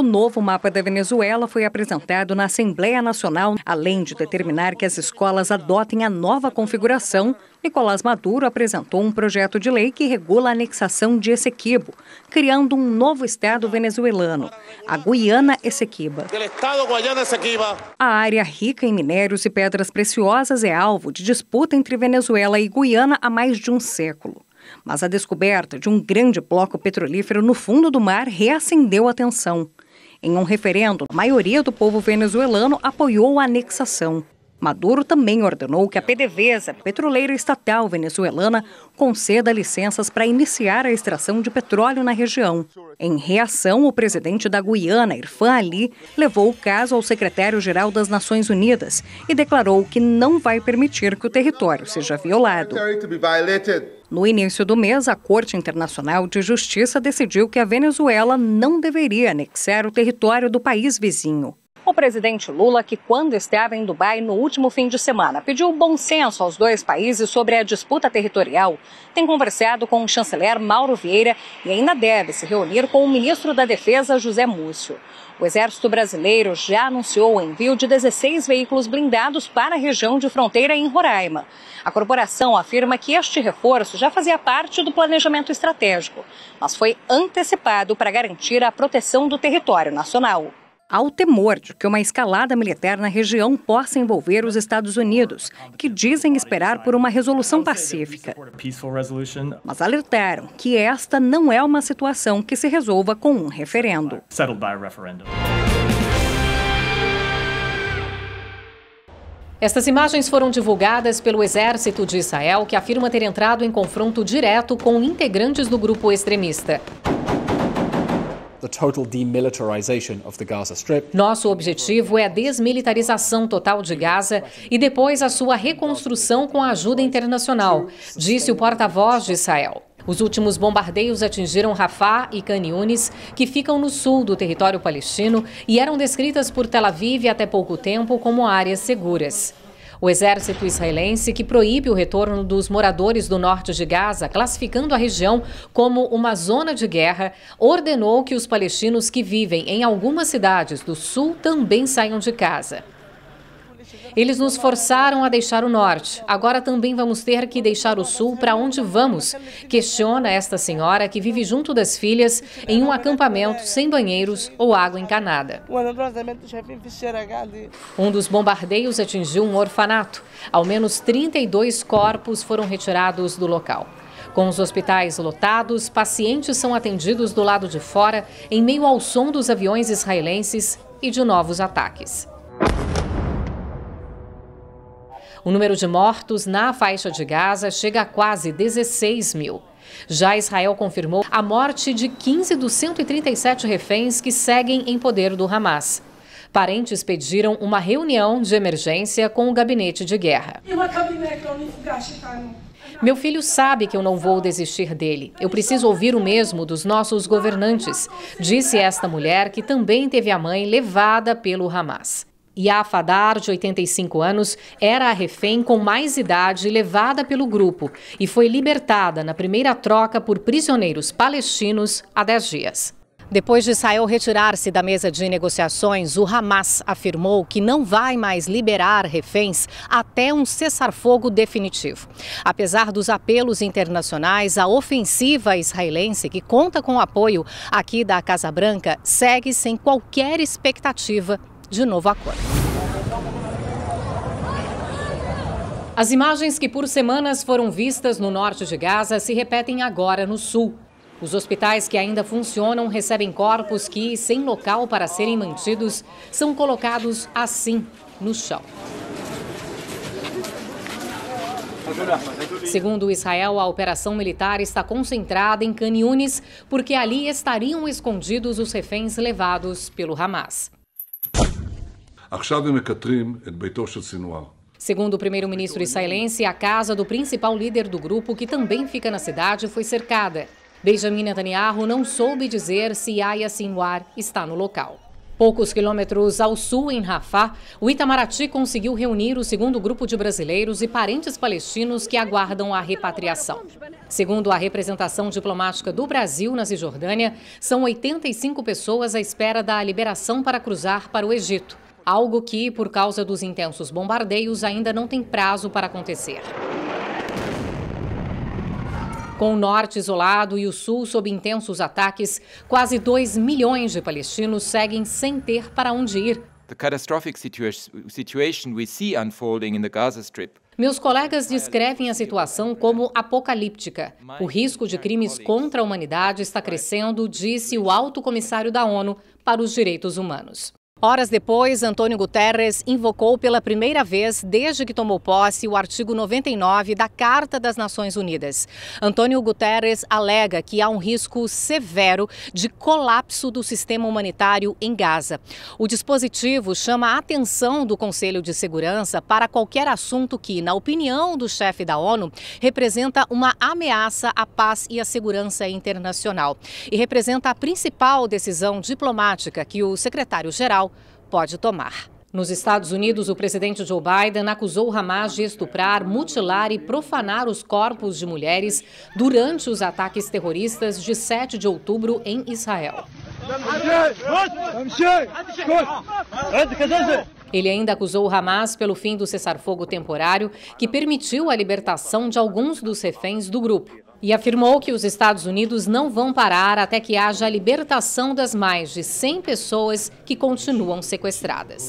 O novo mapa da Venezuela foi apresentado na Assembleia Nacional, além de determinar que as escolas adotem a nova configuração. Nicolás Maduro apresentou um projeto de lei que regula a anexação de Essequibo, criando um novo estado venezuelano, a Guiana Essequiba. A área rica em minérios e pedras preciosas é alvo de disputa entre Venezuela e Guiana há mais de um século. Mas a descoberta de um grande bloco petrolífero no fundo do mar reacendeu a tensão. Em um referendo, a maioria do povo venezuelano apoiou a anexação. Maduro também ordenou que a PDVSA, petroleira estatal venezuelana, conceda licenças para iniciar a extração de petróleo na região. Em reação, o presidente da Guiana, Irfan Ali, levou o caso ao secretário-geral das Nações Unidas e declarou que não vai permitir que o território seja violado. No início do mês, a Corte Internacional de Justiça decidiu que a Venezuela não deveria anexar o território do país vizinho o presidente Lula, que quando esteve em Dubai no último fim de semana, pediu bom senso aos dois países sobre a disputa territorial, tem conversado com o chanceler Mauro Vieira e ainda deve se reunir com o ministro da Defesa, José Múcio. O Exército Brasileiro já anunciou o envio de 16 veículos blindados para a região de fronteira em Roraima. A corporação afirma que este reforço já fazia parte do planejamento estratégico, mas foi antecipado para garantir a proteção do território nacional. Há o temor de que uma escalada militar na região possa envolver os Estados Unidos, que dizem esperar por uma resolução pacífica. Mas alertaram que esta não é uma situação que se resolva com um referendo. Estas imagens foram divulgadas pelo exército de Israel, que afirma ter entrado em confronto direto com integrantes do grupo extremista. Nosso objetivo é a desmilitarização total de Gaza e depois a sua reconstrução com a ajuda internacional, disse o porta-voz de Israel. Os últimos bombardeios atingiram Rafah e Caniones, que ficam no sul do território palestino e eram descritas por Tel Aviv até pouco tempo como áreas seguras. O exército israelense que proíbe o retorno dos moradores do norte de Gaza, classificando a região como uma zona de guerra, ordenou que os palestinos que vivem em algumas cidades do sul também saiam de casa. Eles nos forçaram a deixar o norte. Agora também vamos ter que deixar o sul para onde vamos? Questiona esta senhora que vive junto das filhas em um acampamento sem banheiros ou água encanada. Um dos bombardeios atingiu um orfanato. Ao menos 32 corpos foram retirados do local. Com os hospitais lotados, pacientes são atendidos do lado de fora, em meio ao som dos aviões israelenses e de novos ataques. O número de mortos na faixa de Gaza chega a quase 16 mil. Já Israel confirmou a morte de 15 dos 137 reféns que seguem em poder do Hamas. Parentes pediram uma reunião de emergência com o gabinete de guerra. Meu filho sabe que eu não vou desistir dele. Eu preciso ouvir o mesmo dos nossos governantes, disse esta mulher que também teve a mãe levada pelo Hamas. Dar, de 85 anos, era a refém com mais idade levada pelo grupo e foi libertada na primeira troca por prisioneiros palestinos há 10 dias. Depois de Israel retirar-se da mesa de negociações, o Hamas afirmou que não vai mais liberar reféns até um cessar-fogo definitivo. Apesar dos apelos internacionais, a ofensiva israelense, que conta com o apoio aqui da Casa Branca, segue sem qualquer expectativa de novo acordo. As imagens que por semanas foram vistas no norte de Gaza se repetem agora no sul. Os hospitais que ainda funcionam recebem corpos que, sem local para serem mantidos, são colocados assim, no chão. Segundo Israel, a operação militar está concentrada em Caniones, porque ali estariam escondidos os reféns levados pelo Hamas. Segundo o primeiro-ministro israelense, a casa do principal líder do grupo, que também fica na cidade, foi cercada. Benjamin Netanyahu não soube dizer se Yahya Sinwar está no local. Poucos quilômetros ao sul, em Rafah, o Itamaraty conseguiu reunir o segundo grupo de brasileiros e parentes palestinos que aguardam a repatriação. Segundo a representação diplomática do Brasil na Cisjordânia, são 85 pessoas à espera da liberação para cruzar para o Egito algo que, por causa dos intensos bombardeios, ainda não tem prazo para acontecer. Com o norte isolado e o sul sob intensos ataques, quase 2 milhões de palestinos seguem sem ter para onde ir. The catastrophic situation we see unfolding in the Gaza Strip meus colegas descrevem a situação como apocalíptica. O risco de crimes contra a humanidade está crescendo, disse o alto comissário da ONU para os Direitos Humanos. Horas depois, Antônio Guterres invocou pela primeira vez, desde que tomou posse, o artigo 99 da Carta das Nações Unidas. Antônio Guterres alega que há um risco severo de colapso do sistema humanitário em Gaza. O dispositivo chama a atenção do Conselho de Segurança para qualquer assunto que, na opinião do chefe da ONU, representa uma ameaça à paz e à segurança internacional e representa a principal decisão diplomática que o secretário-geral pode tomar. Nos Estados Unidos, o presidente Joe Biden acusou Hamas de estuprar, mutilar e profanar os corpos de mulheres durante os ataques terroristas de 7 de outubro em Israel. Ele ainda acusou Hamas pelo fim do cessar-fogo temporário, que permitiu a libertação de alguns dos reféns do grupo e afirmou que os Estados Unidos não vão parar até que haja a libertação das mais de 100 pessoas que continuam sequestradas.